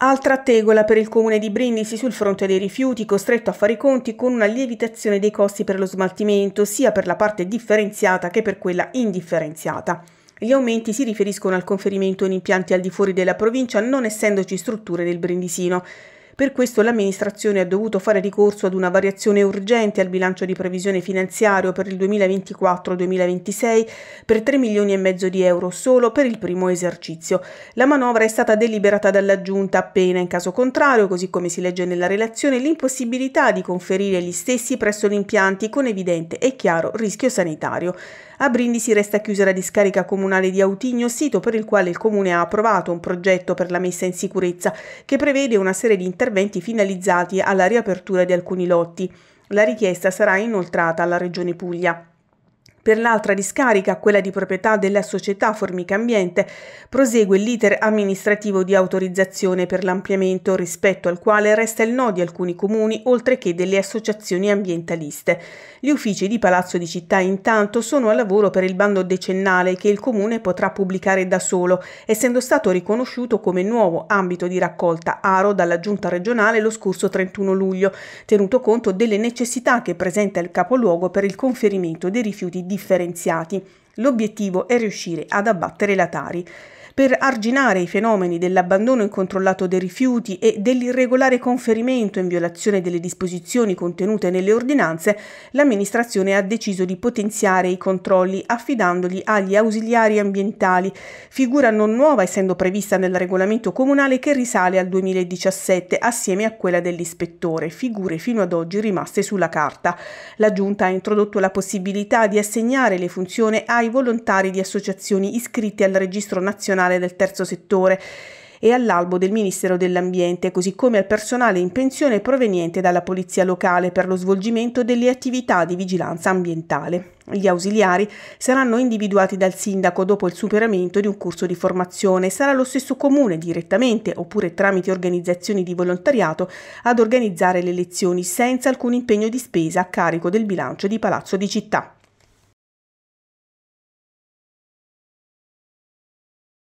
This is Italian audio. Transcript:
Altra tegola per il comune di Brindisi sul fronte dei rifiuti, costretto a fare i conti con una lievitazione dei costi per lo smaltimento, sia per la parte differenziata che per quella indifferenziata. Gli aumenti si riferiscono al conferimento in impianti al di fuori della provincia, non essendoci strutture del Brindisino. Per questo l'amministrazione ha dovuto fare ricorso ad una variazione urgente al bilancio di previsione finanziario per il 2024-2026 per 3 milioni e mezzo di euro solo per il primo esercizio. La manovra è stata deliberata dalla Giunta appena in caso contrario, così come si legge nella relazione, l'impossibilità di conferire gli stessi presso gli impianti con evidente e chiaro rischio sanitario. A Brindisi resta chiusa la discarica comunale di Autigno, sito per il quale il comune ha approvato un progetto per la messa in sicurezza che prevede una serie di interventi interventi finalizzati alla riapertura di alcuni lotti. La richiesta sarà inoltrata alla Regione Puglia. Per l'altra discarica, quella di proprietà della società Formica Ambiente, prosegue l'iter amministrativo di autorizzazione per l'ampliamento, rispetto al quale resta il no di alcuni comuni, oltre che delle associazioni ambientaliste. Gli uffici di Palazzo di Città intanto sono a lavoro per il bando decennale che il comune potrà pubblicare da solo, essendo stato riconosciuto come nuovo ambito di raccolta aro dalla Giunta regionale lo scorso 31 luglio, tenuto conto delle necessità che presenta il capoluogo per il conferimento dei rifiuti di differenziati. L'obiettivo è riuscire ad abbattere la Tari per arginare i fenomeni dell'abbandono incontrollato dei rifiuti e dell'irregolare conferimento in violazione delle disposizioni contenute nelle ordinanze, l'amministrazione ha deciso di potenziare i controlli affidandoli agli ausiliari ambientali, figura non nuova essendo prevista nel regolamento comunale che risale al 2017 assieme a quella dell'ispettore, figure fino ad oggi rimaste sulla carta. La Giunta ha introdotto la possibilità di assegnare le funzioni ai volontari di associazioni iscritti al Registro Nazionale professionale del terzo settore e all'albo del Ministero dell'Ambiente, così come al personale in pensione proveniente dalla Polizia Locale per lo svolgimento delle attività di vigilanza ambientale. Gli ausiliari saranno individuati dal sindaco dopo il superamento di un corso di formazione. e Sarà lo stesso comune direttamente oppure tramite organizzazioni di volontariato ad organizzare le lezioni senza alcun impegno di spesa a carico del bilancio di Palazzo di Città.